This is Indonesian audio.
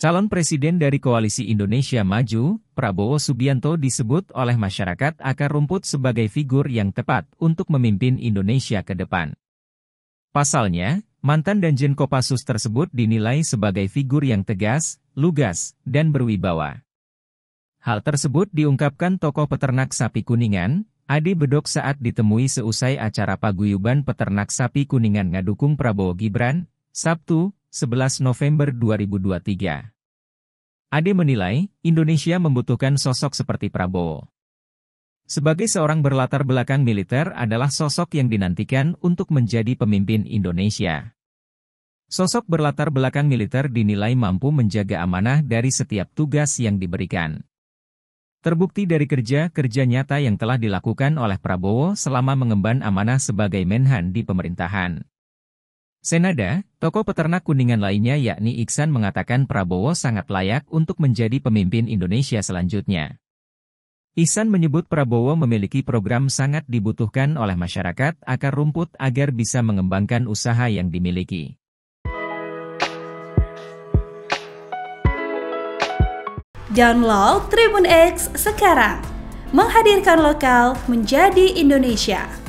Calon presiden dari Koalisi Indonesia Maju, Prabowo Subianto disebut oleh masyarakat akar rumput sebagai figur yang tepat untuk memimpin Indonesia ke depan. Pasalnya, mantan dan Kopassus tersebut dinilai sebagai figur yang tegas, lugas, dan berwibawa. Hal tersebut diungkapkan tokoh peternak sapi kuningan, Adi Bedok saat ditemui seusai acara paguyuban peternak sapi kuningan ngadukung Prabowo Gibran, Sabtu, 11 November 2023. Ade menilai, Indonesia membutuhkan sosok seperti Prabowo. Sebagai seorang berlatar belakang militer adalah sosok yang dinantikan untuk menjadi pemimpin Indonesia. Sosok berlatar belakang militer dinilai mampu menjaga amanah dari setiap tugas yang diberikan. Terbukti dari kerja-kerja nyata yang telah dilakukan oleh Prabowo selama mengemban amanah sebagai Menhan di pemerintahan. Senada, tokoh peternak kuningan lainnya yakni Iksan mengatakan Prabowo sangat layak untuk menjadi pemimpin Indonesia selanjutnya. Iksan menyebut Prabowo memiliki program sangat dibutuhkan oleh masyarakat akar rumput agar bisa mengembangkan usaha yang dimiliki. Download Tribun X sekarang, menghadirkan lokal menjadi Indonesia.